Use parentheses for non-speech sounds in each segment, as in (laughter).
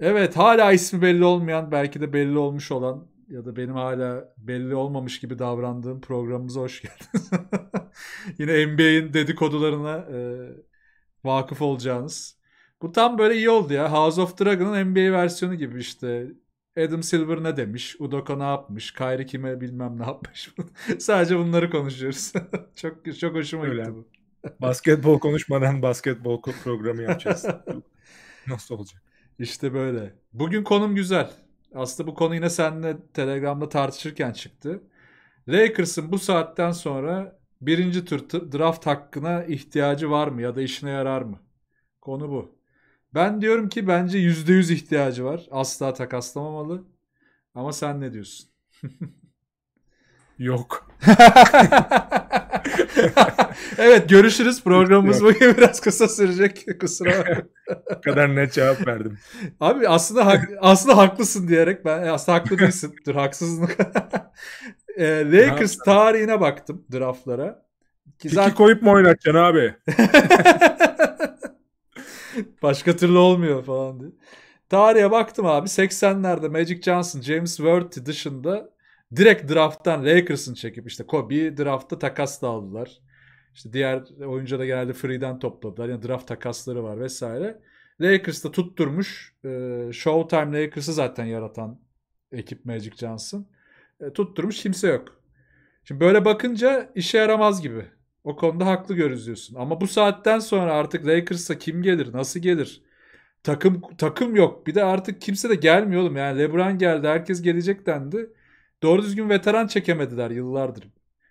Evet hala ismi belli olmayan belki de belli olmuş olan ya da benim hala belli olmamış gibi davrandığım programımıza hoş geldiniz. (laughs) Yine NBA'in dedikodularına e, vakıf olacağınız. Bu tam böyle iyi oldu ya. House of Dragon'ın NBA versiyonu gibi işte. Adam Silver ne demiş? Udoka ne yapmış? Kyrie kime bilmem ne yapmış? (laughs) Sadece bunları konuşuyoruz. (laughs) çok çok hoşuma Öyle. gitti bu. basketbol konuşmadan basketbol programı yapacağız. Nasıl olacak? İşte böyle. Bugün konum güzel. Aslında bu konu yine seninle Telegram'da tartışırken çıktı. Lakers'ın bu saatten sonra birinci tur draft hakkına ihtiyacı var mı ya da işine yarar mı? Konu bu. Ben diyorum ki bence %100 ihtiyacı var. Asla takaslamamalı. Ama sen ne diyorsun? (laughs) Yok. (laughs) evet görüşürüz. Programımız Yok. bugün (laughs) biraz kısa sürecek. Kusura (laughs) Bu kadar net cevap verdim. Abi aslında hak, aslında haklısın diyerek ben aslında haklı değilsin. Dur haksızlık. e, Lakers tarihine baktım draftlara. Ki zaten... koyup mu oynatacaksın abi? Başka türlü olmuyor falan diye. Tarihe baktım abi 80'lerde Magic Johnson, James Worthy dışında Direkt draft'tan Lakers'ın çekip işte Kobe draft'ta takas da aldılar. İşte diğer oyuncu da genelde free'den topladılar. Yani draft takasları var vesaire. Lakers'ta tutturmuş. Ee, Showtime Lakers'ı zaten yaratan ekip Magic Johnson. Ee, tutturmuş kimse yok. Şimdi böyle bakınca işe yaramaz gibi. O konuda haklı görüyorsun. Ama bu saatten sonra artık Lakers'a kim gelir, nasıl gelir? Takım takım yok. Bir de artık kimse de gelmiyor oğlum. Yani LeBron geldi, herkes gelecek dendi. Doğru düzgün veteran çekemediler yıllardır.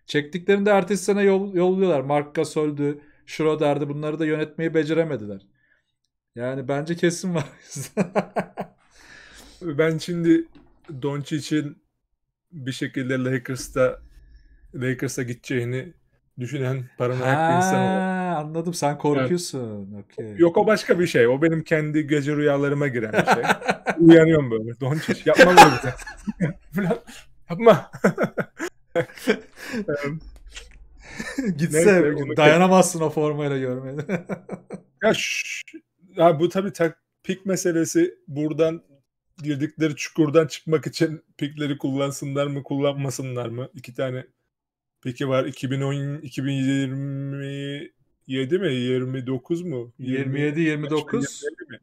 Çektiklerinde ertesi sene yol, yolluyorlar. Mark Gasol'dü, Schroeder'di. Bunları da yönetmeyi beceremediler. Yani bence kesin var. (laughs) ben şimdi Doncic'in bir şekilde Lakers'ta Lakers'a gideceğini düşünen paranoyak bir insan olarak. Anladım sen korkuyorsun. Yani, okay. Yok o başka bir şey. O benim kendi gece rüyalarıma giren bir şey. (laughs) Uyanıyorum böyle. Doncic yapma böyle. (laughs) Yapma. (laughs) (laughs) Gitse Neyse, dayanamazsın o formayla görmeye. (laughs) Ya, ş- ya bu tabii tak, pik meselesi buradan girdikleri çukurdan çıkmak için pikleri kullansınlar mı kullanmasınlar mı? İki tane Peki var. 2010 2027 mi? 29 mu? 27 29. mi?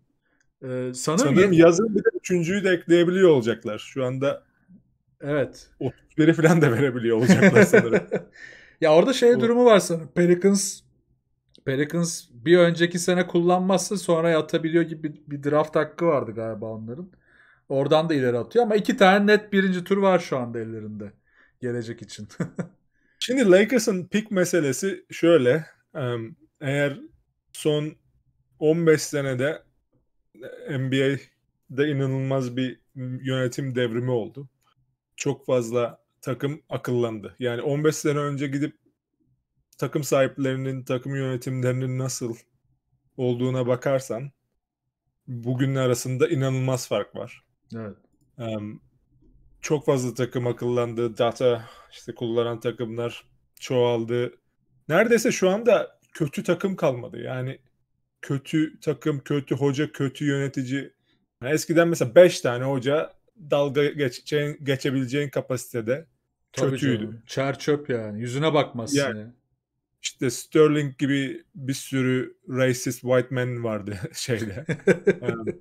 Ee, sanırım, Sanırım yazın bir de üçüncüyü de ekleyebiliyor olacaklar. Şu anda Evet. 31'i falan da verebiliyor olacaklar sanırım. (laughs) ya orada şey Bu... durumu var sanırım. Pelicans Pelicans bir önceki sene kullanmazsa sonra atabiliyor gibi bir draft hakkı vardı galiba onların. Oradan da ileri atıyor ama iki tane net birinci tur var şu anda ellerinde. Gelecek için. (laughs) Şimdi Lakers'ın pick meselesi şöyle. Eğer son 15 senede NBA'de inanılmaz bir yönetim devrimi oldu çok fazla takım akıllandı. Yani 15 sene önce gidip takım sahiplerinin, takım yönetimlerinin nasıl olduğuna bakarsan bugünün arasında inanılmaz fark var. Evet. çok fazla takım akıllandı. Data işte kullanan takımlar çoğaldı. Neredeyse şu anda kötü takım kalmadı. Yani kötü takım, kötü hoca, kötü yönetici. eskiden mesela 5 tane hoca dalga geçeceğin, geçebileceğin kapasitede Tabii kötüydü. Canım. Çer çöp yani. Yüzüne bakmazsın. Yani, ya. İşte Sterling gibi bir sürü racist white man vardı (laughs) şeyde. yani, (laughs) ee,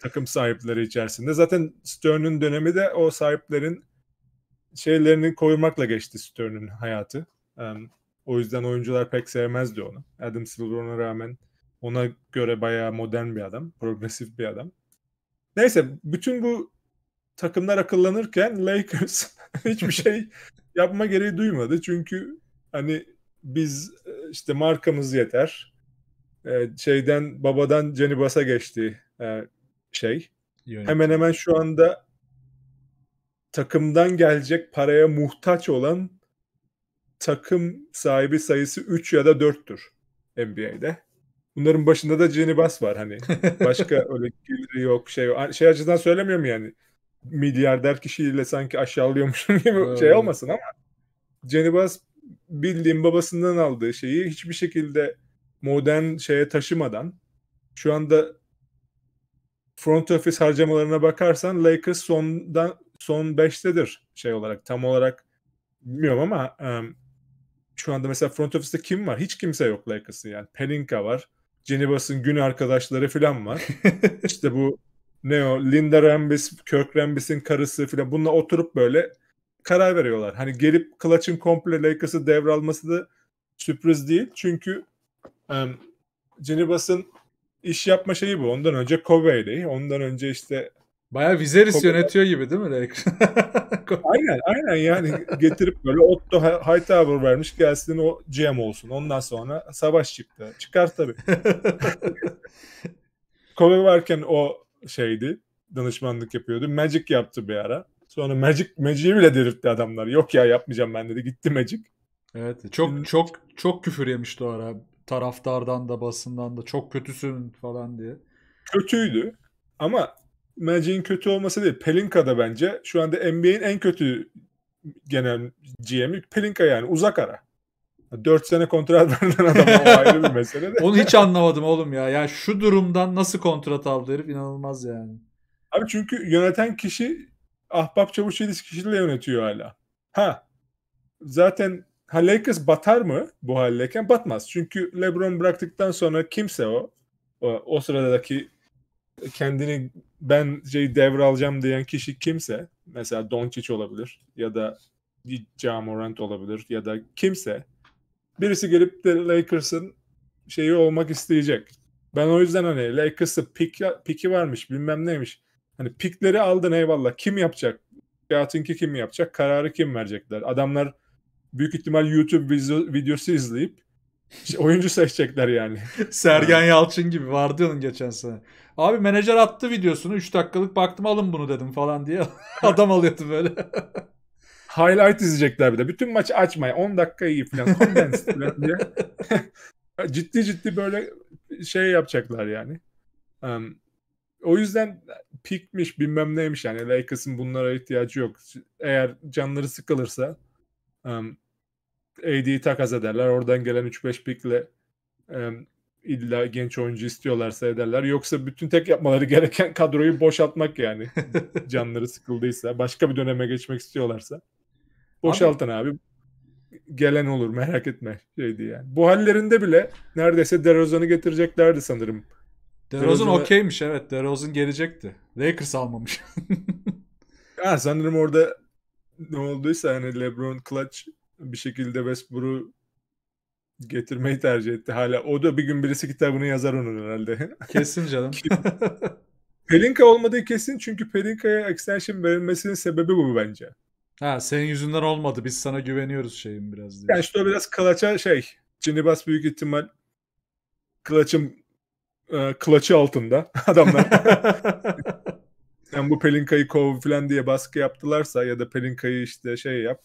takım sahipleri içerisinde. Zaten Stern'in dönemi de o sahiplerin şeylerini koymakla geçti Stern'in hayatı. Um, o yüzden oyuncular pek sevmezdi onu. Adam Silver ona rağmen ona göre bayağı modern bir adam, progresif bir adam. Neyse bütün bu takımlar akıllanırken Lakers (laughs) hiçbir şey (laughs) yapma gereği duymadı. Çünkü hani biz e, işte markamız yeter. Ee, şeyden babadan Cenibas'a geçti e, şey. Yönetim. Hemen hemen şu anda takımdan gelecek paraya muhtaç olan takım sahibi sayısı 3 ya da 4'tür NBA'de. Bunların başında da Jenny Bass var hani. (laughs) Başka öyle geliri yok şey. Şey açıdan söylemiyorum yani milyarder kişiyle sanki aşağılıyormuşum gibi evet. şey olmasın ama Jenny Bas bildiğim babasından aldığı şeyi hiçbir şekilde modern şeye taşımadan şu anda front office harcamalarına bakarsan Lakers sondan son 5'tedir şey olarak tam olarak bilmiyorum ama um, şu anda mesela front office'te kim var? Hiç kimse yok Lakers'ın yani. Pelinka var. Jenny Bas'ın gün arkadaşları falan var. (laughs) işte bu ne o Linda Rambis, Kirk Rambis'in karısı filan bununla oturup böyle karar veriyorlar. Hani gelip Clutch'ın komple Lakers'ı devralması da sürpriz değil. Çünkü um, Cenibas'ın iş yapma şeyi bu. Ondan önce Kobe'li, ondan önce işte Baya Viserys Kobe... yönetiyor gibi değil mi Lakers? (laughs) aynen aynen yani getirip böyle Otto Hightower vermiş gelsin o GM olsun. Ondan sonra savaş çıktı. Çıkar tabii. (laughs) Kobe varken o şeydi. Danışmanlık yapıyordu. Magic yaptı bir ara. Sonra Magic Magic'i bile delirtti adamlar. Yok ya yapmayacağım ben dedi. Gitti Magic. Evet. Çok Şimdi... çok çok küfür yemişti o ara. Taraftardan da basından da çok kötüsün falan diye. Kötüydü. Ama Magic'in kötü olması değil. Pelinka da bence şu anda NBA'in en kötü genel GM'i Pelinka yani uzak ara. 4 sene kontrat verilen adam ayrı bir mesele de. Onu hiç anlamadım oğlum ya. Yani şu durumdan nasıl kontrat aldı herif inanılmaz yani. Abi çünkü yöneten kişi ahbap çavuş yedisi kişiyle yönetiyor hala. Ha zaten ha Lakers batar mı bu haldeyken? Batmaz. Çünkü LeBron bıraktıktan sonra kimse o o, o sıradaki kendini ben şey devralacağım diyen kişi kimse mesela Doncic olabilir ya da Ja Morant olabilir ya da kimse birisi gelip de Lakers'ın şeyi olmak isteyecek. Ben o yüzden hani Lakers'ı pik, piki varmış bilmem neymiş. Hani pickleri aldın eyvallah. Kim yapacak? Fiyatınki kim yapacak? Kararı kim verecekler? Adamlar büyük ihtimal YouTube videosu izleyip işte (laughs) oyuncu seçecekler yani. Sergen Yalçın gibi vardı onun geçen sene. Abi menajer attı videosunu 3 dakikalık baktım alın bunu dedim falan diye. (laughs) Adam alıyordu böyle. (laughs) highlight izleyecekler bir de. Bütün maçı açmaya 10 dakika iyi falan. falan (laughs) diye. (laughs) ciddi ciddi böyle şey yapacaklar yani. Um, o yüzden pikmiş bilmem neymiş yani Lakers'ın bunlara ihtiyacı yok. Eğer canları sıkılırsa um, AD'yi takas ederler. Oradan gelen 3-5 pikle um, illa genç oyuncu istiyorlarsa ederler. Yoksa bütün tek yapmaları (laughs) gereken kadroyu boşaltmak yani. Canları sıkıldıysa, başka bir döneme geçmek istiyorlarsa. Boşaltın abi. abi. Gelen olur merak etme şeydi yani. Bu hallerinde bile neredeyse DeRozan'ı getireceklerdi sanırım. DeRozan, okeymiş evet. DeRozan gelecekti. Lakers almamış. (laughs) ha, sanırım orada ne olduysa hani LeBron Clutch bir şekilde Westbrook'u getirmeyi tercih etti hala. O da bir gün birisi kitabını yazar onun herhalde. (laughs) Kesin canım. Pelinka olmadığı kesin çünkü Pelinka'ya extension verilmesinin sebebi bu bence. Ha senin yüzünden olmadı. Biz sana güveniyoruz şeyim biraz diye. Yani işte o biraz kılaça şey. Cinibas büyük ihtimal kılaçın e, kılaçı altında (laughs) adamlar. yani (laughs) bu Pelinka'yı kov falan diye baskı yaptılarsa ya da Pelinka'yı işte şey yap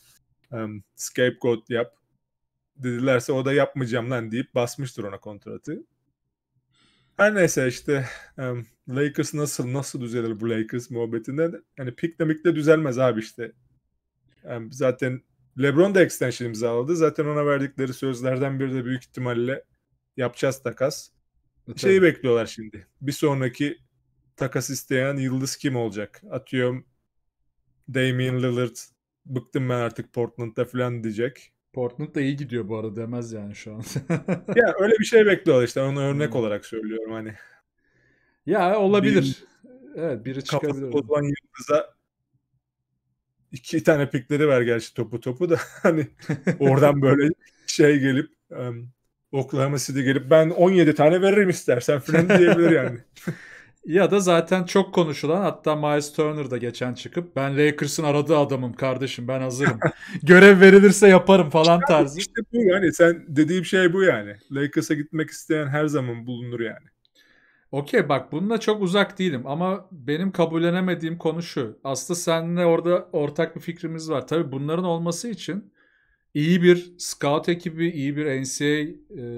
um, scapegoat yap dedilerse o da yapmayacağım lan deyip basmıştır ona kontratı. Her neyse işte um, Lakers nasıl nasıl düzelir bu Lakers muhabbetinde yani muhabbetinden hani piklemikle düzelmez abi işte. Yani zaten LeBron da extension imzaladı. Zaten ona verdikleri sözlerden biri de büyük ihtimalle yapacağız takas. Evet. Şeyi bekliyorlar şimdi. Bir sonraki takas isteyen yıldız kim olacak? Atıyorum Damian Lillard bıktım ben artık Portland'da falan diyecek. Portland da iyi gidiyor bu arada demez yani şu an. (laughs) ya öyle bir şey bekliyorlar işte onu örnek hmm. olarak söylüyorum hani. Ya olabilir. Bir, evet biri çıkabilir. Kafası olan yıldıza iki tane pikleri var gerçi topu topu da (laughs) hani (laughs) oradan böyle şey gelip um, Oklahoma City gelip ben 17 tane veririm istersen falan diyebilir yani. (laughs) ya da zaten çok konuşulan hatta Miles Turner da geçen çıkıp ben Lakers'ın aradığı adamım kardeşim ben hazırım. Görev verilirse yaparım falan tarzı. İşte bu yani sen dediğim şey bu yani. Lakers'a gitmek isteyen her zaman bulunur yani. Okey bak bununla çok uzak değilim ama benim kabullenemediğim konu şu. Aslı seninle orada ortak bir fikrimiz var. Tabi bunların olması için iyi bir scout ekibi, iyi bir NCAA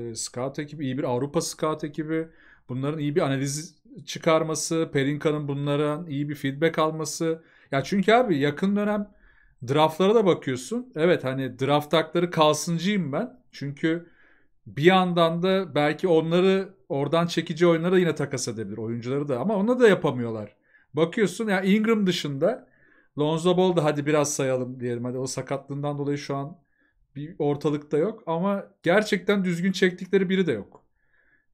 e, scout ekibi, iyi bir Avrupa scout ekibi, bunların iyi bir analiz çıkarması, Perinka'nın bunlara iyi bir feedback alması. Ya çünkü abi yakın dönem draftlara da bakıyorsun. Evet hani draft takları kalsıncıyım ben. Çünkü bir yandan da belki onları Oradan çekici oyunlara yine takas edebilir oyuncuları da ama ona da yapamıyorlar. Bakıyorsun ya yani Ingram dışında Lonzo Ball da hadi biraz sayalım diyelim. Hadi o sakatlığından dolayı şu an bir ortalıkta yok ama gerçekten düzgün çektikleri biri de yok.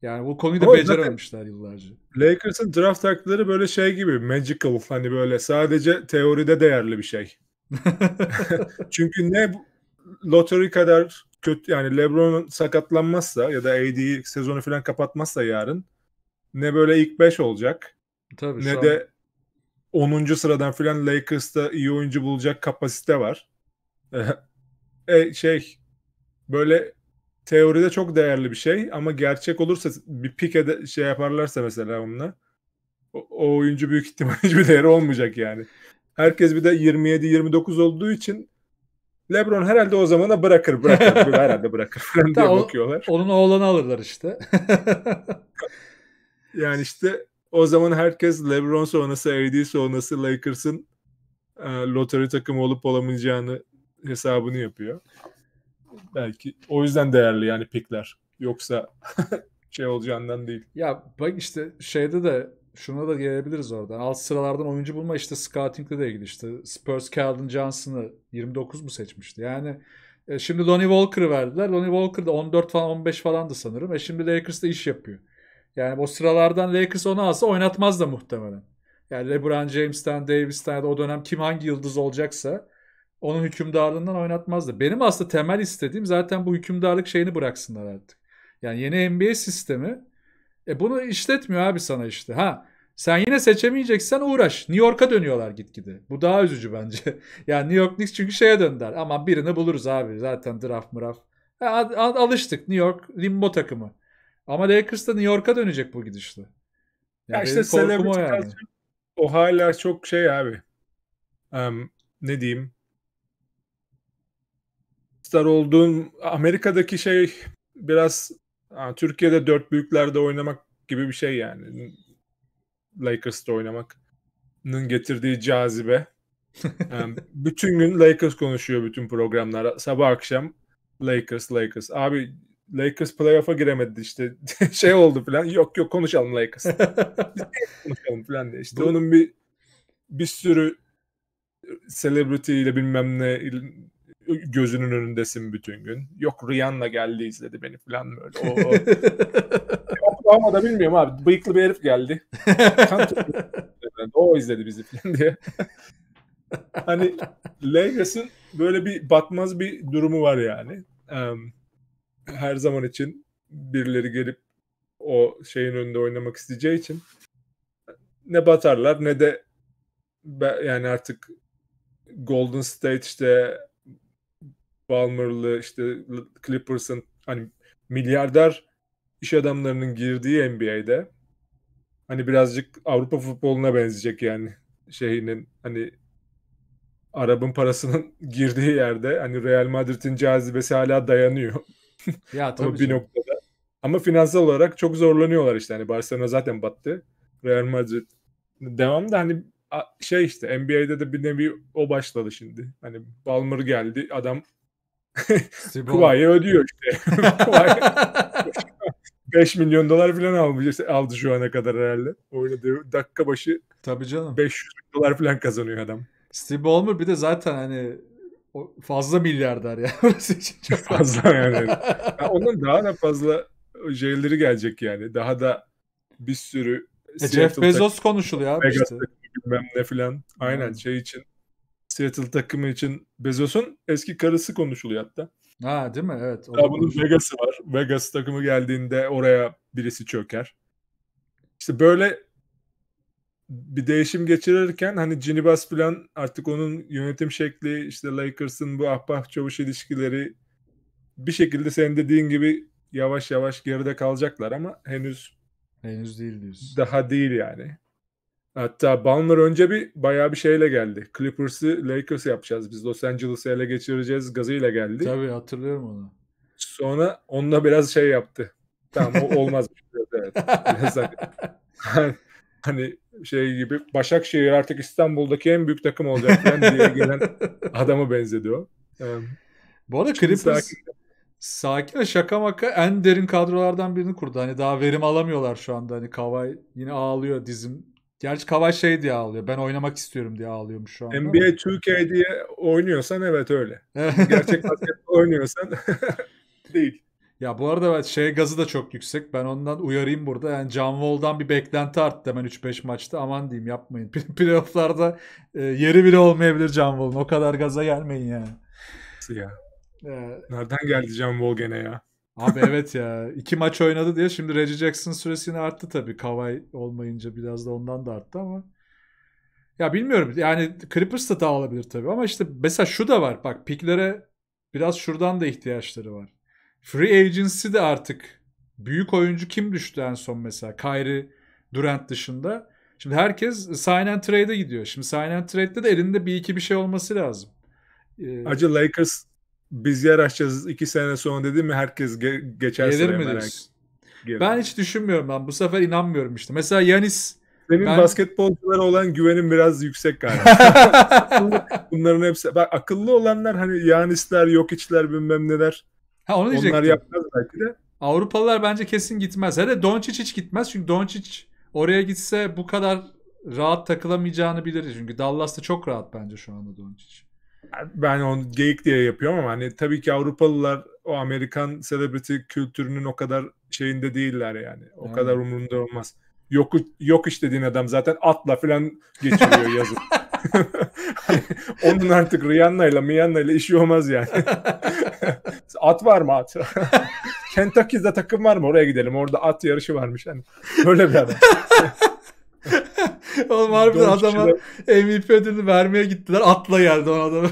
Yani bu konuyu da becerememişler yıllarca. Lakers'ın draft hakları böyle şey gibi magical hani böyle sadece teoride değerli bir şey. (laughs) (laughs) Çünkü ne loteri kadar kötü yani LeBron sakatlanmazsa ya da AD sezonu falan kapatmazsa yarın ne böyle ilk 5 olacak. Tabii ne de an... 10. sıradan filan Lakers'ta iyi oyuncu bulacak kapasite var. (laughs) e, şey böyle teoride çok değerli bir şey ama gerçek olursa bir pike de şey yaparlarsa mesela onunla o, o oyuncu büyük ihtimal (laughs) hiçbir değeri olmayacak yani. Herkes bir de 27-29 olduğu için LeBron herhalde o zamana bırakır bırakır (laughs) herhalde bırakır falan diye bakıyorlar. Onun oğlanı alırlar işte. (laughs) yani işte o zaman herkes LeBron sonrası, AD sonrası Lakers'ın e, loteri takımı olup olamayacağını hesabını yapıyor. Belki o yüzden değerli yani pikler. Yoksa (laughs) şey olacağından değil. Ya bak işte şeyde de şuna da gelebiliriz oradan. Alt sıralardan oyuncu bulma işte scouting'le de ilgili işte Spurs Calvin Johnson'ı 29 mu seçmişti? Yani e, şimdi Lonnie Walker'ı verdiler. Lonnie Walker da 14 falan 15 falandı sanırım. E şimdi Lakers de iş yapıyor. Yani o sıralardan Lakers onu alsa oynatmaz da muhtemelen. Yani LeBron James'ten, Davis'ten ya da o dönem kim hangi yıldız olacaksa onun hükümdarlığından oynatmazdı. Benim aslında temel istediğim zaten bu hükümdarlık şeyini bıraksınlar artık. Yani yeni NBA sistemi e bunu işletmiyor abi sana işte. Ha sen yine seçemeyeceksen uğraş. New York'a dönüyorlar gitgide. Bu daha üzücü bence. (laughs) yani New York Knicks çünkü şeye döndüler. Ama birini buluruz abi zaten draft mıraf. Ha, e, alıştık New York limbo takımı. Ama Lakers da New York'a dönecek bu gidişle. Yani ya işte o, yani. o hala çok şey abi. Um, ne diyeyim? Star olduğun Amerika'daki şey biraz Ha, Türkiye'de dört büyüklerde oynamak gibi bir şey yani. Lakers'ta oynamak'nın getirdiği cazibe. (laughs) yani bütün gün Lakers konuşuyor bütün programlar. Sabah akşam Lakers, Lakers. Abi Lakers playoff'a giremedi işte (laughs) şey oldu falan. Yok yok konuşalım Lakers. (laughs) konuşalım falan diye. İşte Bu... onun bir bir sürü celebrity ile bilmem ne gözünün önündesin bütün gün. Yok Rihanna geldi izledi beni falan böyle. O, (laughs) Ama da bilmiyorum abi. Bıyıklı bir herif geldi. (laughs) o izledi bizi falan diye. hani Lakers'ın böyle bir batmaz bir durumu var yani. Um, her zaman için birileri gelip o şeyin önünde oynamak isteyeceği için ne batarlar ne de yani artık Golden State işte Palmer'lı işte Clippers'ın hani milyarder iş adamlarının girdiği NBA'de hani birazcık Avrupa futboluna benzeyecek yani şeyinin hani Arap'ın parasının (laughs) girdiği yerde hani Real Madrid'in cazibesi hala dayanıyor. (laughs) Ya tabii. Ama bir noktada. Ama finansal olarak çok zorlanıyorlar işte. Hani Barcelona zaten battı. Real Madrid devam da hani şey işte NBA'de de bir nevi o başladı şimdi. Hani Balmer geldi. Adam (laughs) Kuvayi ödüyor işte. 5 (laughs) (laughs) milyon dolar falan almış, aldı şu ana kadar herhalde. Oynadığı dakika başı Tabii canım. 500 dolar falan kazanıyor adam. Steve Ballmer bir de zaten hani fazla milyarder ya. Orası için çok fazla yani. yani. Ondan daha da fazla şeyleri gelecek yani. Daha da bir sürü e Jeff Bezos konuşuluyor abi işte. Bilmem ne filan. Aynen hmm. şey için Seattle takımı için Bezos'un eski karısı konuşuluyor hatta. Ha değil mi? Evet. Ya bunun Vegas'ı var. Vegas takımı geldiğinde oraya birisi çöker. İşte böyle bir değişim geçirirken hani Ginny Bass falan artık onun yönetim şekli işte Lakers'ın bu ahbah çavuş ilişkileri bir şekilde senin dediğin gibi yavaş yavaş geride kalacaklar ama henüz henüz değil diyorsun. Daha değil yani. Hatta Ballmer önce bir bayağı bir şeyle geldi. Clippers'ı Lakers'ı yapacağız. Biz Los Angeles'ı ele geçireceğiz gazıyla geldi. Tabii hatırlıyorum onu. Sonra onunla biraz şey yaptı. Tamam o (laughs) olmaz. evet. Biraz hani, hani, hani şey gibi Başakşehir artık İstanbul'daki en büyük takım olacak diye gelen (laughs) adamı benzedi o. Bu arada Clippers sakin. sakin şaka maka en derin kadrolardan birini kurdu. Hani daha verim alamıyorlar şu anda. Hani Kavay yine ağlıyor dizim Gerçi Kavay şey diye ağlıyor. Ben oynamak istiyorum diye ağlıyormuş şu an. NBA 2K diye oynuyorsan evet öyle. Gerçek basketbol oynuyorsan (laughs) değil. Ya bu arada şey gazı da çok yüksek. Ben ondan uyarayım burada. Yani John Wall'dan bir beklenti arttı hemen 3-5 maçta. Aman diyeyim yapmayın. (laughs) Playoff'larda e, yeri bile olmayabilir John Wall'un. O kadar gaza gelmeyin yani. ya? Ee, Nereden geldi John Wall gene ya? Abi evet ya. iki maç oynadı diye şimdi Reggie Jackson süresi yine arttı tabii. Kavay olmayınca biraz da ondan da arttı ama. Ya bilmiyorum. Yani Clippers da dağılabilir tabii ama işte mesela şu da var. Bak piklere biraz şuradan da ihtiyaçları var. Free agency de artık büyük oyuncu kim düştü en son mesela? Kyrie Durant dışında. Şimdi herkes sign and trade'e gidiyor. Şimdi sign and trade'de de elinde bir iki bir şey olması lazım. Ee, Acı Lakers biz yer açacağız iki sene sonra dedi mi herkes ge- geçer Gelir mi diyorsun? Gelir. Ben hiç düşünmüyorum ben Bu sefer inanmıyorum işte. Mesela Yanis senin ben... basketbolculara olan güvenin biraz yüksek galiba. (laughs) Bunların hepsi bak akıllı olanlar hani Yanisler, Jokic'ler bilmem neler. Ha onu diyecektim. Onlar yapmaz belki de. Avrupalılar bence kesin gitmez. Hele Doncic hiç gitmez. Çünkü Doncic oraya gitse bu kadar rahat takılamayacağını bilir. Çünkü Dallas'ta çok rahat bence şu anda Doncic ben onu geyik diye yapıyorum ama hani tabii ki Avrupalılar o Amerikan celebrity kültürünün o kadar şeyinde değiller yani. O hmm. kadar umurunda olmaz. Yok yok iş dediğin adam zaten atla falan geçiriyor yazı. (laughs) Hani onun artık Rihanna ile Miyanna ile işi olmaz yani. (laughs) at var mı at? (laughs) Kentucky'de takım var mı? Oraya gidelim. Orada at yarışı varmış. Yani böyle bir adam. (laughs) Oğlum harbiden adama kişiler. MVP ödülünü vermeye gittiler. Atla geldi ona da.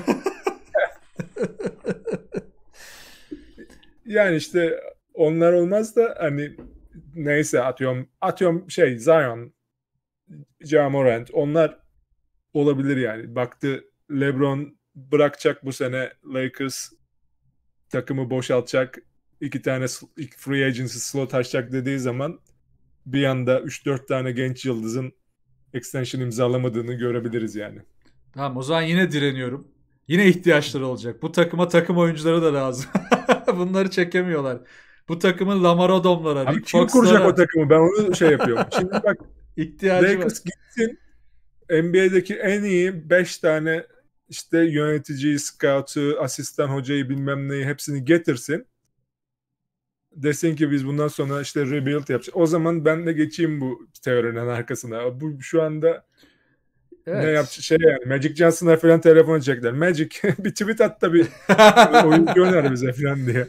(laughs) yani işte onlar olmaz da hani neyse atıyorum atıyorum şey Zion Jamorant onlar olabilir yani. Baktı LeBron bırakacak bu sene Lakers takımı boşaltacak. iki tane free agency slot açacak dediği zaman bir yanda 3-4 tane genç yıldızın extension imzalamadığını görebiliriz yani. Tamam o zaman yine direniyorum. Yine ihtiyaçları olacak. Bu takıma takım oyuncuları da lazım. (laughs) Bunları çekemiyorlar. Bu takımın Lamar Odom'lara, Abi Rick kim Fox'lara... kuracak o takımı? Ben onu şey yapıyorum. Şimdi (laughs) bak İhtiyacı Lakers var. gitsin NBA'deki en iyi 5 tane işte yöneticiyi, scout'u, asistan hocayı bilmem neyi hepsini getirsin desin ki biz bundan sonra işte rebuild yapacağız. O zaman ben de geçeyim bu teorinin arkasına. Bu şu anda Evet. Ne yap şey yani Magic Johnson'a falan telefon edecekler. Magic (laughs) bir tweet at da bir (laughs) oyun gönder bize falan diye.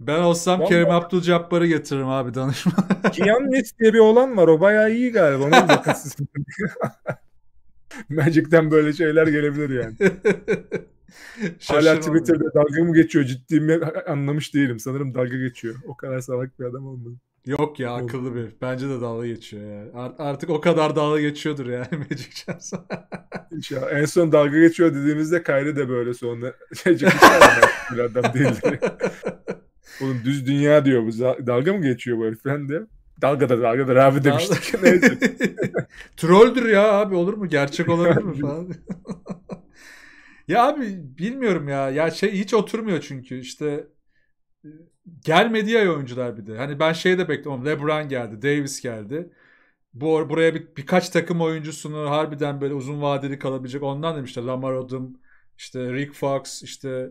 Ben olsam Vallahi... Kerim abdul getiririm abi danışma. Giannis (laughs) diye bir olan var. O bayağı iyi galiba. Onu bakın Magic'ten böyle şeyler gelebilir yani. (laughs) Hala Twitter'da dalga mı geçiyor ciddi mi anlamış değilim. Sanırım dalga geçiyor. O kadar salak bir adam olmadı. Yok ya akıllı bir. Bence de dalga geçiyor yani. Art- artık o kadar dalga geçiyordur yani (laughs) Magic Johnson. İnşallah en son dalga geçiyor dediğimizde Kyrie de böyle sonra. (laughs) bir adam değil. Oğlum düz dünya diyor bu. Dalga mı geçiyor bu herif? Ben de dalga da abi demiştik. Neyse. Trolldür ya abi olur mu? Gerçek olabilir mi falan. Ya abi bilmiyorum ya. Ya şey hiç oturmuyor çünkü işte e, gelmedi ya oyuncular bir de. Hani ben şey de bekliyorum. LeBron geldi, Davis geldi. Bu buraya bir, birkaç takım oyuncusunu harbiden böyle uzun vadeli kalabilecek. Ondan demişler Lamar Odom, işte Rick Fox, işte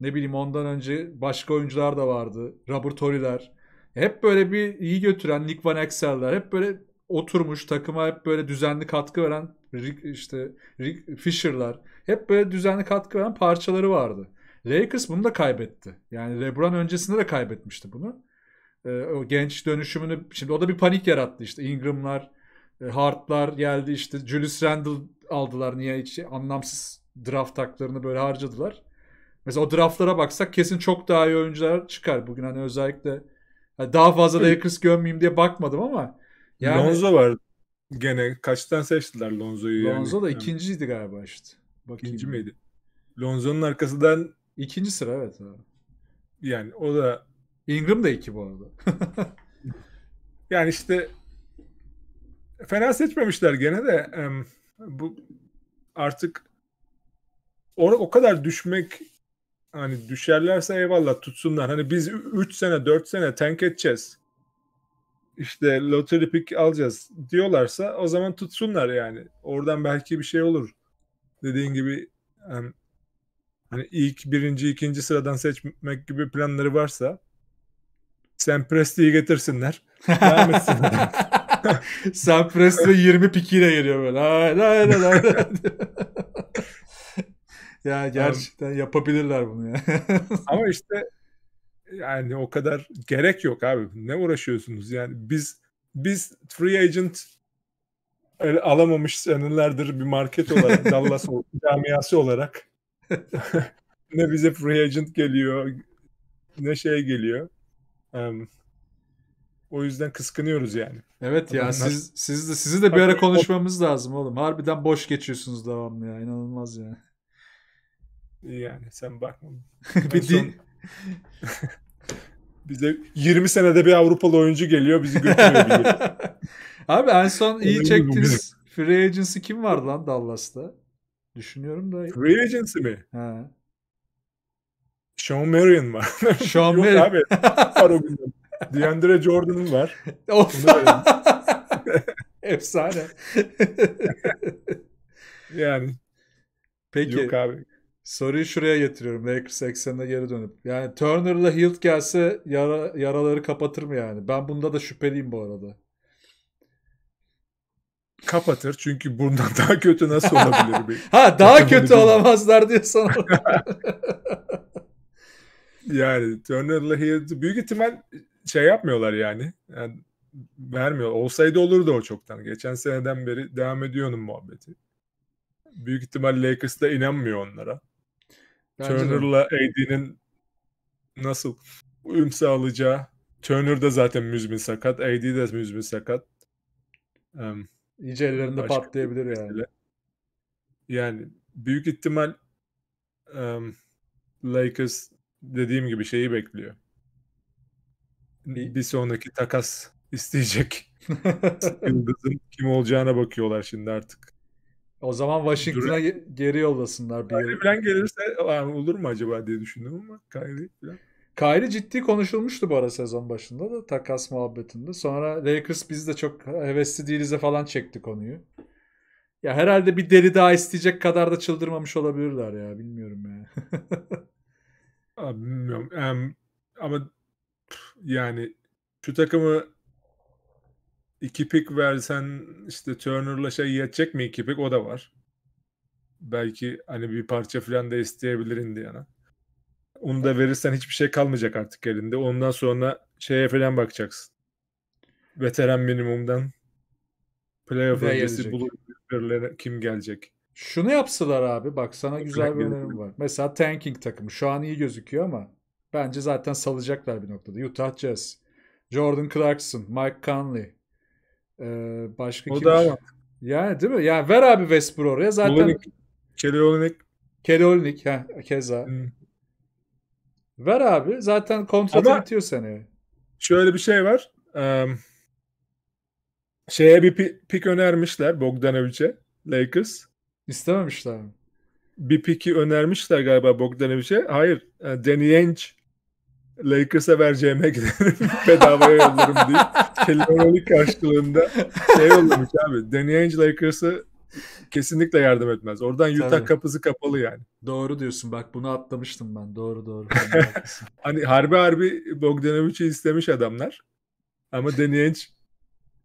ne bileyim ondan önce başka oyuncular da vardı. Robert Torri'ler. Hep böyle bir iyi götüren Nick Van Exeller. Hep böyle oturmuş takıma hep böyle düzenli katkı veren Rick, işte Rick Fisher'lar hep böyle düzenli katkı veren parçaları vardı. Lakers bunu da kaybetti. Yani LeBron öncesinde de kaybetmişti bunu. E, o genç dönüşümünü şimdi o da bir panik yarattı işte Ingram'lar, e, Hart'lar geldi işte Julius Randle aldılar niye hiç anlamsız draft taklarını böyle harcadılar. Mesela o draftlara baksak kesin çok daha iyi oyuncular çıkar. Bugün hani özellikle hani daha fazla şey- Lakers gömmeyeyim diye bakmadım ama yani... Lonzo var gene kaçtan seçtiler Lonzo'yu Lonzo yani. da ikinciydi galiba işte. Bakayım. İkinci miydi? Lonzo'nun arkasından ikinci sıra evet. Ha. Yani o da Ingram da iki bu arada. (laughs) yani işte fena seçmemişler gene de bu artık o, o kadar düşmek hani düşerlerse eyvallah tutsunlar. Hani biz 3 sene 4 sene tank edeceğiz. İşte lottery pick alacağız diyorlarsa o zaman tutsunlar yani. Oradan belki bir şey olur dediğin gibi yani hani ilk birinci ikinci sıradan seçmek gibi planları varsa Sam Presti'yi getirsinler. Devam Sam Presti 20 pikiyle geliyor böyle. Hayır hayır hayır. (laughs) ya gerçekten um, yapabilirler bunu ya. (laughs) ama işte yani o kadar gerek yok abi. Ne uğraşıyorsunuz yani biz biz free agent alamamış senelerdir bir market olarak (laughs) Dallas camiası olarak (laughs) ne bize free agent geliyor ne şey geliyor. Um, o yüzden kıskınıyoruz yani. Evet Adamlar... ya siz siz de sizi de bir ara konuşmamız lazım oğlum. Harbiden boş geçiyorsunuz devamlı ya. inanılmaz yani. Yani sen bakma. (laughs) bir son... Bize 20 senede bir Avrupalı oyuncu geliyor bizi götürüyor. (laughs) Abi en son iyi çektiniz. Free Agency kim vardı lan Dallas'ta? Düşünüyorum da. Free Agency mi? Ha. Sean Marion var. (laughs) Sean Marion. abi. Var o gün. DeAndre Jordan'ın var. (laughs) Of. Efsane. yani. Peki. Yok abi. Soruyu şuraya getiriyorum. Lakers 80'e geri dönüp. Yani Turner'la Hilt gelse yara, yaraları kapatır mı yani? Ben bunda da şüpheliyim bu arada. Kapatır çünkü bundan (laughs) daha kötü nasıl olabilir? Bir (laughs) ha daha Zaten kötü olamazlar diyorsan. (laughs) yani Turner'la Hilt büyük ihtimal şey yapmıyorlar yani. yani vermiyor. Olsaydı olurdu o çoktan. Geçen seneden beri devam ediyorum muhabbeti. Büyük ihtimal Lakers'da inanmıyor onlara. Bence Turner'la AD'nin nasıl uyum sağlayacağı Turner de zaten müzmin sakat. AD de müzmin sakat. Um, İyice ellerinde patlayabilir yani. Mesele. Yani büyük ihtimal um, Lakers dediğim gibi şeyi bekliyor. Bir, bir sonraki takas isteyecek. (laughs) Yıldız'ın kim olacağına bakıyorlar şimdi artık. O zaman Washington'a Durant... geri yollasınlar. Bir Kyrie falan gelirse yani olur mu acaba diye düşündüm ama Kyrie falan. Kyrie ciddi konuşulmuştu bu ara sezon başında da takas muhabbetinde. Sonra Lakers biz de çok hevesli değiliz'e falan çekti konuyu. Ya herhalde bir deli daha isteyecek kadar da çıldırmamış olabilirler ya. Bilmiyorum ya. Abi (laughs) bilmiyorum. Um, ama yani şu takımı İki pik versen işte Turner'la şey yetecek mi iki pik o da var. Belki hani bir parça falan da isteyebilir Indiana. Onu da verirsen hiçbir şey kalmayacak artık elinde. Ondan sonra şeye falan bakacaksın. Veteran minimumdan playoff ne öncesi bulup kim gelecek? Şunu yapsalar abi bak sana güzel bir önerim var. Mesela tanking takımı şu an iyi gözüküyor ama bence zaten salacaklar bir noktada. Utah Jazz, Jordan Clarkson, Mike Conley, ee, başka o kim? daha var. Yani değil mi? Yani ver abi Westbrook oraya zaten. Olenek. Kelly Olenek. Kelly Olenek ha, keza. Hmm. Ver abi. Zaten kontratı Ama bitiyor seneye. Şöyle bir şey var. Um, şeye bir pik önermişler Bogdanovic'e. Lakers. İstememişler mi? Bir piki önermişler galiba Bogdanovic'e. Hayır. E, Danny Ainge Lakers'a vereceğime giderim (laughs) bedavaya yollarım diye. Şey, Kelly karşılığında şey yollamış abi. Danny Ainge Lakers'ı kesinlikle yardım etmez. Oradan Utah Tabii. kapısı kapalı yani. Doğru diyorsun bak bunu atlamıştım ben. Doğru doğru. (laughs) hani harbi harbi Bogdanovic'i istemiş adamlar. Ama Danny Ainge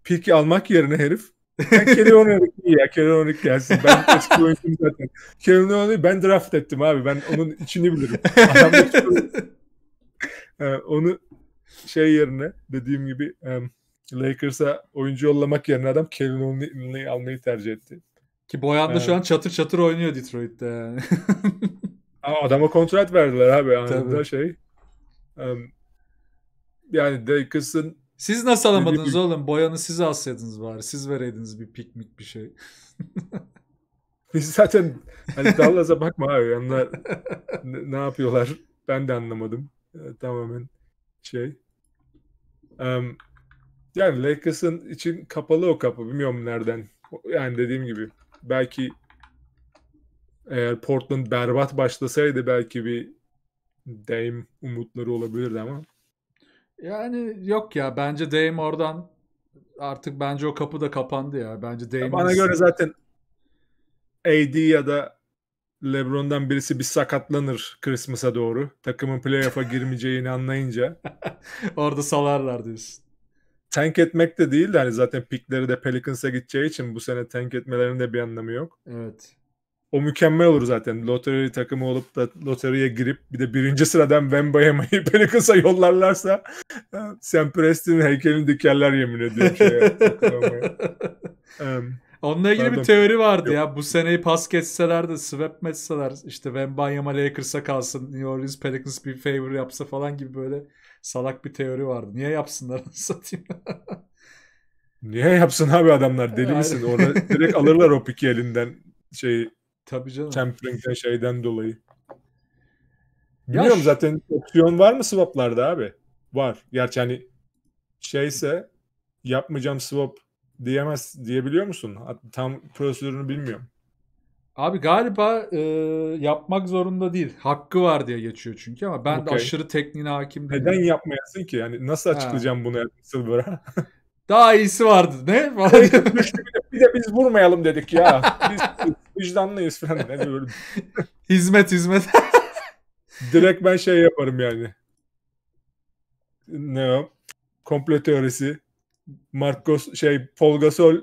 pik almak yerine herif Kerry Onik iyi ya. Kerry Onik gelsin. Ben eski oyuncum zaten. Kerry Onik'i ben draft ettim abi. Ben onun içini bilirim. (laughs) Adam ee, onu şey yerine dediğim gibi Lakers'a oyuncu yollamak yerine adam Kevin O'Neal'i almayı tercih etti. Ki Boyan da şu an çatır çatır oynuyor Detroit'te yani. Ama (laughs) adama kontrat verdiler abi anında Tabii. şey. yani Lakers'ın siz nasıl alamadınız bir... oğlum? Boyanı siz alsaydınız bari. Siz vereydiniz bir piknik bir şey. (laughs) Biz zaten hani Dallas'a (laughs) bakma abi. Onlar ne, ne yapıyorlar? Ben de anlamadım. E, tamamen şey. Um, yani Lakers'ın için kapalı o kapı. Bilmiyorum nereden. Yani dediğim gibi belki eğer Portland berbat başlasaydı belki bir Dame umutları olabilirdi ama. Yani yok ya bence Dame oradan artık bence o kapı da kapandı ya. Bence Dame Bana göre zaten AD ya da LeBron'dan birisi bir sakatlanır Christmas'a doğru. Takımın playoff'a (laughs) girmeyeceğini anlayınca. (laughs) Orada salarlar diyorsun. Tank etmek de değil de hani zaten pickleri de Pelicans'a gideceği için bu sene tank etmelerinin de bir anlamı yok. Evet. O mükemmel olur zaten. Loteri takımı olup da loteriye girip bir de birinci sıradan Wembayama'yı (laughs) Pelicans'a yollarlarsa Sam Preston heykelini dikerler yemin ediyorum. Şeye, um, Onunla ilgili Pardon. bir teori vardı Yok. ya. Bu seneyi pas geçseler de swap etseler işte Wembanyama Lakers'a kalsın New Orleans Pelicans bir favor yapsa falan gibi böyle salak bir teori vardı. Niye yapsınlar (laughs) satayım? Niye yapsın abi adamlar deli misin? Orada direkt alırlar o piki elinden şey Tabii canım. Tempering'den şeyden dolayı. biliyorum ya, zaten opsiyon var mı swaplarda abi? Var. Gerçi hani şeyse yapmayacağım swap diyemez diyebiliyor musun? Tam prosedürünü bilmiyorum. Abi galiba e, yapmak zorunda değil. Hakkı var diye geçiyor çünkü ama ben okay. de aşırı tekniğine hakim değilim. Neden yapmayasın ki? Yani nasıl açıklayacağım ha. bunu Silver'a? (laughs) Daha iyisi vardı ne? (laughs) bir, de, biz vurmayalım dedik ya. Biz vicdanlıyız falan. Ne diyorum. (laughs) hizmet hizmet. Direkt ben şey yaparım yani. Ne o? Komplo teorisi. Marcos şey Paul Gasol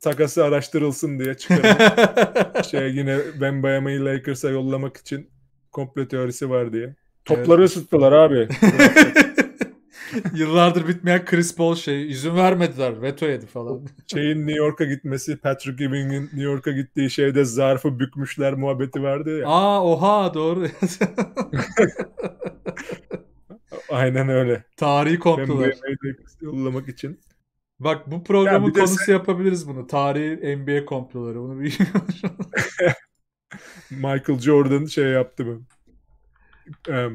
takası araştırılsın diye çıkarım. (laughs) şey yine Ben Bayama'yı Lakers'a yollamak için komple teorisi var diye. Topları evet. ısıttılar abi. (laughs) Yıllardır bitmeyen Chris Paul şey izin vermediler. Veto yedi falan. Şeyin New York'a gitmesi, Patrick Ewing'in New York'a gittiği şeyde zarfı bükmüşler muhabbeti vardı ya. Aa oha doğru. (laughs) Aynen öyle. Tarihi komplolar. Yollamak için. Bak bu programın ya konusu sen... yapabiliriz bunu. Tarihi NBA komploları. Bunu bir (laughs) Michael Jordan şey yaptı mı?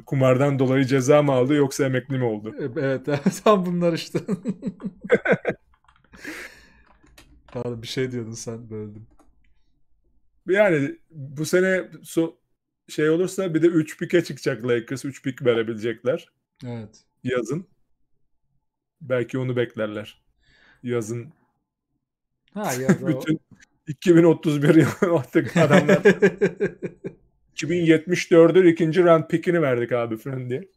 Kumardan dolayı ceza mı aldı yoksa emekli mi oldu? E, evet, evet (laughs) tam bunlar işte. Pardon bir şey diyordun sen böldüm. Yani bu sene so şey olursa bir de 3 pike çıkacak Lakers. 3 pik verebilecekler. Evet. Yazın. Belki onu beklerler yazın. Ha yaz Bütün 2031 yılı (laughs) artık adamlar 2074'ün (laughs) ikinci round pickini verdik abi falan diye.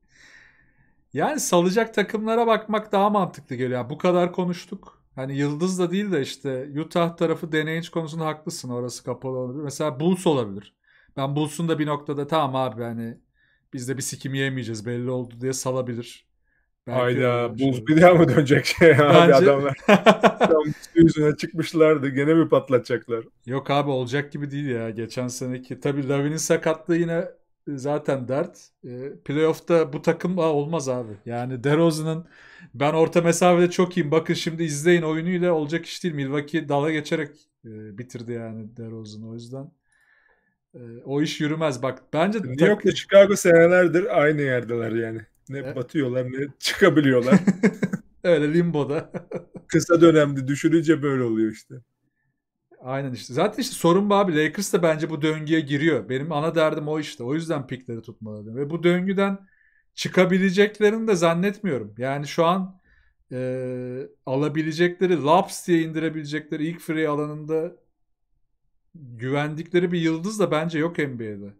(laughs) yani salacak takımlara bakmak daha mantıklı geliyor. Yani bu kadar konuştuk. Hani yıldız da değil de işte Utah tarafı deneyinç konusunda haklısın. Orası kapalı olabilir. Mesela Bulls olabilir. Ben Bulls'un da bir noktada tamam abi hani biz de bir sikim yemeyeceğiz belli oldu diye salabilir. Hayda buz bir daha mı dönecek? şey abi adamlar (laughs) tam yüzüne çıkmışlardı. Gene mi patlatacaklar? Yok abi olacak gibi değil ya. Geçen seneki tabii Lavin'in sakatlığı yine e, zaten dert. E, playoff'ta bu takım olmaz abi. Yani DeRozan'ın ben orta mesafede çok iyiyim. Bakın şimdi izleyin oyunuyla olacak iş değil. Milwaukee dala geçerek e, bitirdi yani DeRozan'ı o yüzden. E, o iş yürümez bak. Bence New York'la Chicago senelerdir aynı yerdeler yani. Ne evet. batıyorlar ne çıkabiliyorlar. (laughs) Öyle limboda. (laughs) Kısa dönemde düşününce böyle oluyor işte. Aynen işte. Zaten işte sorun bu abi. Lakers de bence bu döngüye giriyor. Benim ana derdim o işte. O yüzden pikleri tutmaları. Ve bu döngüden çıkabileceklerini de zannetmiyorum. Yani şu an e, alabilecekleri, laps diye indirebilecekleri ilk free alanında güvendikleri bir yıldız da bence yok NBA'de.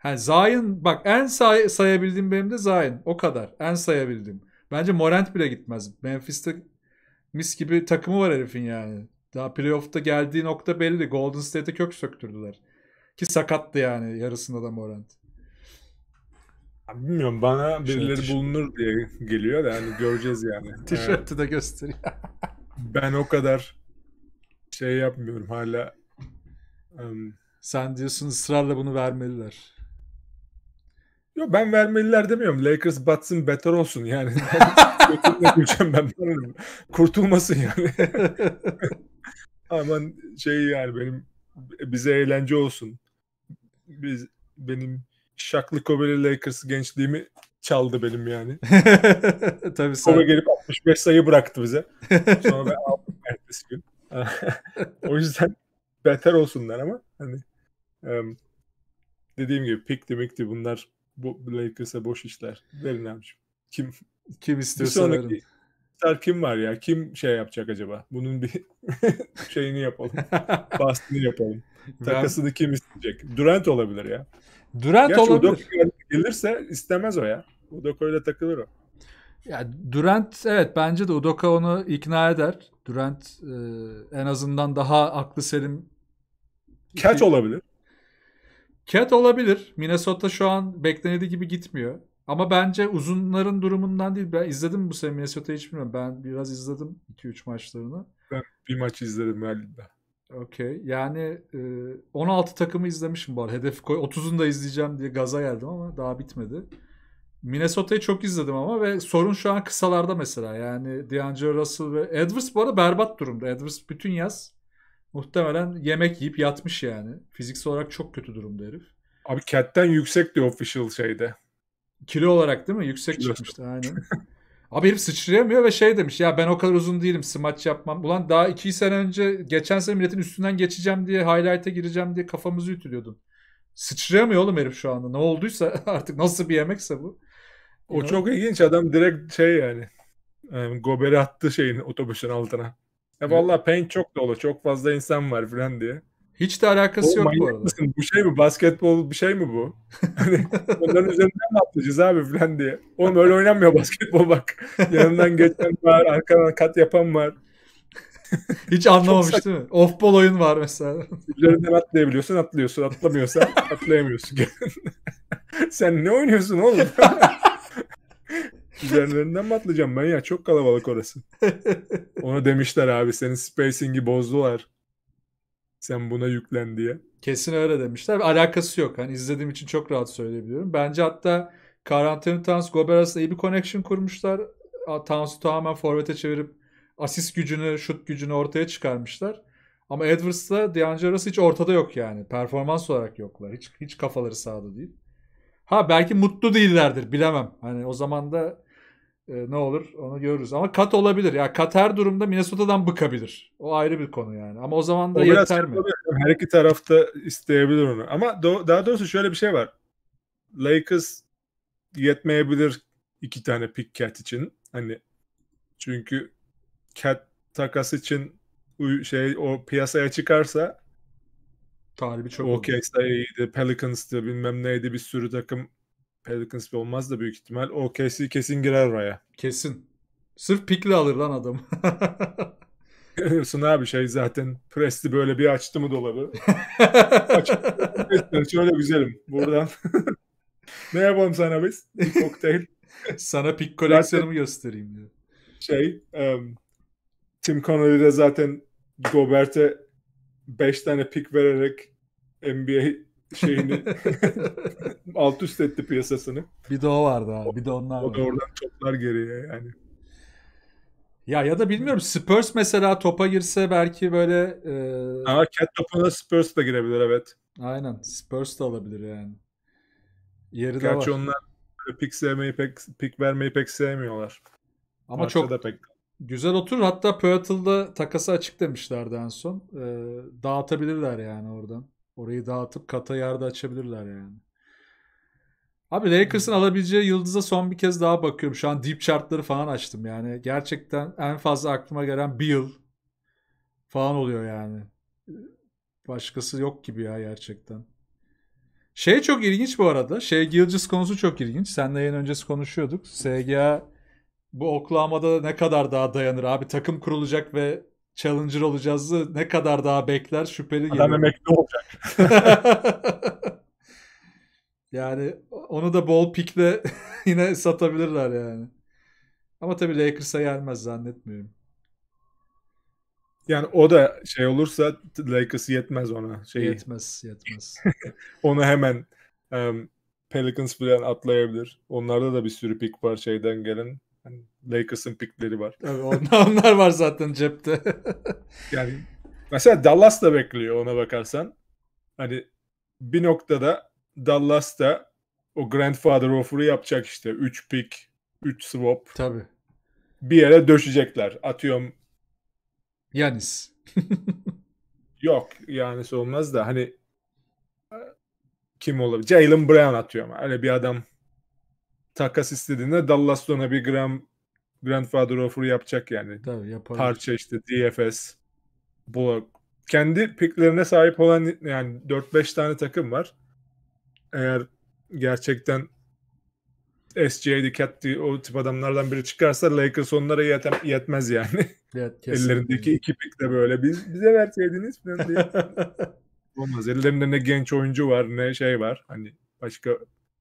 Ha, Zayn bak en say sayabildiğim benim de Zayn. O kadar. En sayabildiğim. Bence Morant bile gitmez. Memphis'te mis gibi takımı var herifin yani. Daha playoff'ta geldiği nokta belli. Golden State'e kök söktürdüler. Ki sakattı yani yarısında da Morant. Bilmiyorum bana birileri bulunur diye geliyor da yani göreceğiz yani. (laughs) Tişörtü de gösteriyor. (laughs) ben o kadar şey yapmıyorum hala. Um... Sen diyorsun ısrarla bunu vermeliler. Yo ben vermeliler demiyorum. Lakers batsın better olsun yani. Kurtulmayacağım (laughs) ben. Kurtulmasın yani. (laughs) Aman şey yani benim bize eğlence olsun. Biz benim şaklı Kobeli Lakers gençliğimi çaldı benim yani. (laughs) Tabii sen. Kobe gelip 65 sayı bıraktı bize. Sonra ben aldım ertesi gün. o yüzden beter olsunlar ama hani um, dediğim gibi pikti mikti bunlar bu Lakers'e boş işler. Verin abicim. Kim kim istiyorsa bir sonraki, verin. kim var ya? Kim şey yapacak acaba? Bunun bir (laughs) şeyini yapalım. (laughs) Bastını yapalım. Takasını kim isteyecek? Durant olabilir ya. Durant Gerçi olabilir. gelirse istemez o ya. Udoka öyle takılır o. Ya Durant evet bence de Udoka onu ikna eder. Durant e, en azından daha aklı selim. Catch olabilir. Cat olabilir. Minnesota şu an beklenildiği gibi gitmiyor. Ama bence uzunların durumundan değil. Ben izledim bu sene Minnesota hiç bilmiyorum. Ben biraz izledim 2-3 maçlarını. Ben bir maç izledim galiba. Okey. Yani 16 e, takımı izlemişim bari. Hedef koy. 30'unu da izleyeceğim diye gaza geldim ama daha bitmedi. Minnesota'yı çok izledim ama ve sorun şu an kısalarda mesela. Yani D'Angelo Russell ve Edwards bu arada berbat durumda. Edwards bütün yaz Muhtemelen yemek yiyip yatmış yani. Fiziksel olarak çok kötü durumda herif. Abi Cat'ten yüksek diyor official şeyde. Kilo olarak değil mi? Yüksek Kilo. çıkmıştı aynen. Abi herif sıçrayamıyor ve şey demiş ya ben o kadar uzun değilim smaç yapmam. Ulan daha iki sene önce geçen sene milletin üstünden geçeceğim diye highlight'a gireceğim diye kafamızı ütülüyordun. Sıçrayamıyor oğlum herif şu anda. Ne olduysa (laughs) artık nasıl bir yemekse bu. O ya. çok ilginç adam direkt şey yani. yani Gober'i attı şeyin otobüsün altına. E valla paint çok dolu. Çok fazla insan var falan diye. Hiç de alakası o, yok bu arada. Mısın? Bu şey mi? Basketbol bir şey mi bu? (laughs) Hani onların üzerinden mi atlayacağız abi falan diye. Oğlum öyle oynanmıyor basketbol bak. Yanından geçen var, arkadan kat yapan var. (laughs) Hiç anlamamış değil mi? Off oyun var mesela. (laughs) Üzerinden atlayabiliyorsan atlıyorsun. Atlamıyorsan atlayamıyorsun. Sen ne oynuyorsun oğlum? Üzerlerinden mi atlayacağım ben ya? Çok kalabalık orası. (laughs) Ona demişler abi senin spacing'i bozdular. Sen buna yüklen diye. Kesin öyle demişler. Alakası yok. Hani izlediğim için çok rahat söyleyebiliyorum. Bence hatta karantin Towns Gober arasında iyi bir connection kurmuşlar. Towns'u tamamen forvete çevirip asist gücünü, şut gücünü ortaya çıkarmışlar. Ama Edwards'la DeAngelo hiç ortada yok yani. Performans olarak yoklar. Hiç hiç kafaları sağda değil. Ha belki mutlu değillerdir bilemem. Hani o zaman da e, ne olur onu görürüz. Ama kat olabilir. Ya yani kat her durumda Minnesota'dan bıkabilir. O ayrı bir konu yani. Ama o zaman da o yeter mi? Her iki tarafta isteyebilir onu. Ama do- daha doğrusu şöyle bir şey var. Lakers yetmeyebilir iki tane pick cat için. Hani çünkü cat takası için şey o piyasaya çıkarsa talibi çok OKC'ydi, Pelicans'tı bilmem neydi bir sürü takım Pelicans olmaz da büyük ihtimal. o kesin kesin girer oraya. Kesin. Sırf pikli alır lan adam. Görüyorsun (laughs) abi şey zaten Presti böyle bir açtı mı dolabı. evet, (laughs) şöyle güzelim buradan. (laughs) ne yapalım sana biz? Bir kokteyl. sana pik koleksiyonumu göstereyim diyor. Şey um, Tim Connolly de zaten Gobert'e 5 tane pik vererek NBA şeyini (laughs) alt üst etti piyasasını. Bir de o vardı abi. Bir de onlar O da oradan toplar geriye yani. Ya ya da bilmiyorum Spurs mesela topa girse belki böyle e... Aa, cat topuna Spurs da girebilir evet. Aynen Spurs da alabilir yani. Yeri Gerçi de var. onlar pik sevmeyi pek pik vermeyi pek sevmiyorlar. Ama Parça çok pek. güzel oturur. Hatta Pörtl'da takası açık demişlerdi en son. Ee, dağıtabilirler yani oradan. Orayı dağıtıp kata yerde açabilirler yani. Abi Lakers'ın hmm. alabileceği yıldıza son bir kez daha bakıyorum. Şu an deep chartları falan açtım yani. Gerçekten en fazla aklıma gelen bir yıl falan oluyor yani. Başkası yok gibi ya gerçekten. Şey çok ilginç bu arada. Şey Gilgis konusu çok ilginç. Seninle yayın öncesi konuşuyorduk. SGA bu oklamada ne kadar daha dayanır abi? Takım kurulacak ve Challenger olacağız. Ne kadar daha bekler şüpheli Adam geliyor. Adam emekli olacak. (laughs) yani onu da bol pikle (laughs) yine satabilirler yani. Ama tabii Lakers'a gelmez zannetmiyorum. Yani o da şey olursa Lakers yetmez ona. Şeyi. Yetmez, yetmez. (laughs) onu hemen um, Pelicans falan atlayabilir. Onlarda da bir sürü pik var şeyden gelen. Hani Lakers'ın pikleri var. Tabii onlar, (laughs) onlar var zaten cepte. (laughs) yani mesela Dallas da bekliyor ona bakarsan. Hani bir noktada Dallas da o grandfather offer'ı yapacak işte. 3 pick, 3 swap. Tabii. Bir yere döşecekler. Atıyorum. Yanis. (laughs) Yok yani olmaz da hani e, kim olabilir? Jalen Brown atıyorum. Öyle bir adam takas istediğinde Dallas'ta ona bir gram grandfather offer yapacak yani. Tabii yapar. Parça işte DFS. Bullock. Kendi piklerine sahip olan yani 4-5 tane takım var. Eğer gerçekten SJ'di, Cat'ti o tip adamlardan biri çıkarsa Lakers onlara yetem yetmez yani. Evet, (laughs) Ellerindeki iki pik de böyle biz bize verseydiniz falan diye. (laughs) Olmaz. Ellerinde ne genç oyuncu var ne şey var. Hani başka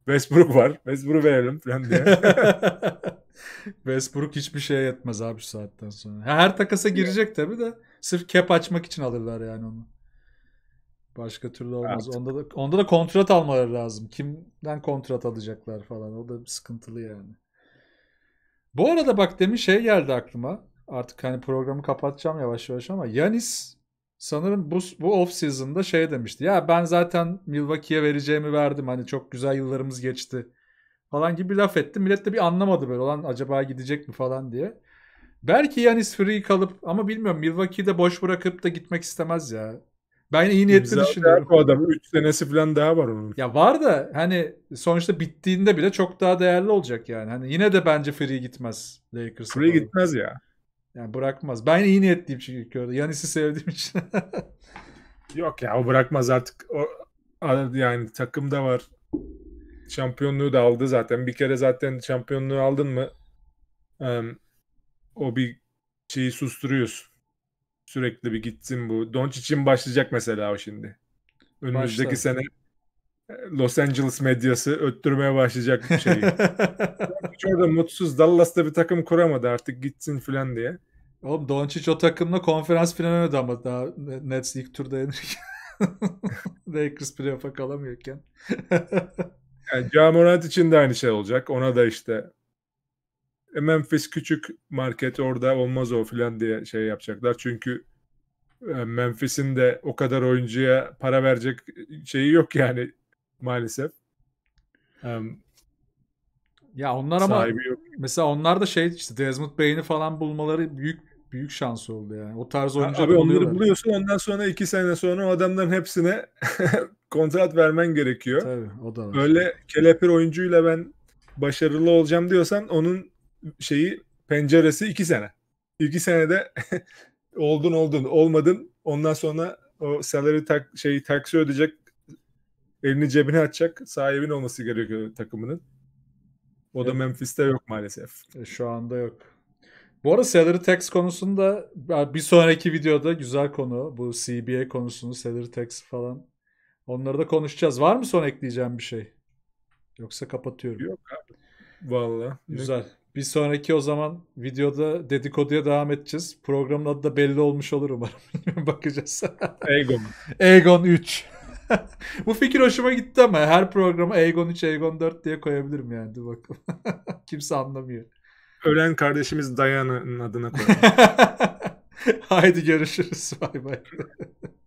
Westbrook var. Westbrook'u verelim falan diye. (laughs) Westbrook hiçbir şeye yetmez abi şu saatten sonra. Her takasa girecek tabi de sırf cap açmak için alırlar yani onu. Başka türlü olmaz. Evet. Onda da onda da kontrat almaları lazım. Kimden kontrat alacaklar falan. O da sıkıntılı yani. Bu arada bak demin şey geldi aklıma. Artık hani programı kapatacağım yavaş yavaş ama Yanis sanırım bu, bu off season'da şey demişti. Ya ben zaten Milwaukee'ye vereceğimi verdim. Hani çok güzel yıllarımız geçti falan gibi bir laf etti. Millet de bir anlamadı böyle. Olan acaba gidecek mi falan diye. Belki Yanis free kalıp ama bilmiyorum Milwaukee'de boş bırakıp da gitmek istemez ya. Ben iyi niyetli İmza düşünüyorum. Bu adam 3 senesi falan daha var onun. Ya var da hani sonuçta bittiğinde bile çok daha değerli olacak yani. Hani yine de bence free gitmez Lakers. Free falan. gitmez ya. Yani bırakmaz. Ben iyi niyetliyim çünkü orada. Yanis'i sevdiğim için. (laughs) Yok ya o bırakmaz artık. O, yani takımda var. Şampiyonluğu da aldı zaten. Bir kere zaten şampiyonluğu aldın mı um, o bir şeyi susturuyorsun. Sürekli bir gitsin bu. Doncic'in başlayacak mesela o şimdi. Önümüzdeki Başlar. sene Los Angeles medyası öttürmeye başlayacak bir şey. (laughs) Orada mutsuz Dallas'ta bir takım kuramadı artık gitsin filan diye. Oğlum Doncic o takımla konferans filan ödedi ama daha Nets ilk turda yenirken. (laughs) Lakers playoff'a kalamıyorken. (laughs) yani Camorant için de aynı şey olacak. Ona da işte e, Memphis küçük market orada olmaz o filan diye şey yapacaklar. Çünkü e, Memphis'in de o kadar oyuncuya para verecek şeyi yok yani maalesef. Um, ya onlar ama yok. mesela onlar da şey işte Desmond Beyini falan bulmaları büyük büyük şans oldu yani. O tarz oyuncu Abi onları buluyorsun ondan sonra iki sene sonra o adamların hepsine (laughs) kontrat vermen gerekiyor. Tabii o da var. Böyle kelepir oyuncuyla ben başarılı olacağım diyorsan onun şeyi penceresi iki sene. İki senede (laughs) oldun oldun olmadın ondan sonra o salary tak, şeyi taksi ödeyecek elini cebine açacak, sahibin olması gerekiyor takımının. O evet. da Memphis'te yok maalesef. E, şu anda yok. Bu arada salary tax konusunda bir sonraki videoda güzel konu. Bu CBA konusunu, salary tax falan. Onları da konuşacağız. Var mı son ekleyeceğim bir şey? Yoksa kapatıyorum. Yok abi. Vallahi. Güzel. Bir sonraki o zaman videoda dedikoduya devam edeceğiz. Programın adı da belli olmuş olur umarım. (laughs) Bakacağız. Egon. Egon 3. (laughs) Bu fikir hoşuma gitti ama her programa Egon 3, Egon 4 diye koyabilirim yani. Dur bakalım. (laughs) Kimse anlamıyor. Ölen kardeşimiz Dayan'ın adına (laughs) koyalım. Haydi görüşürüz. Bay bay.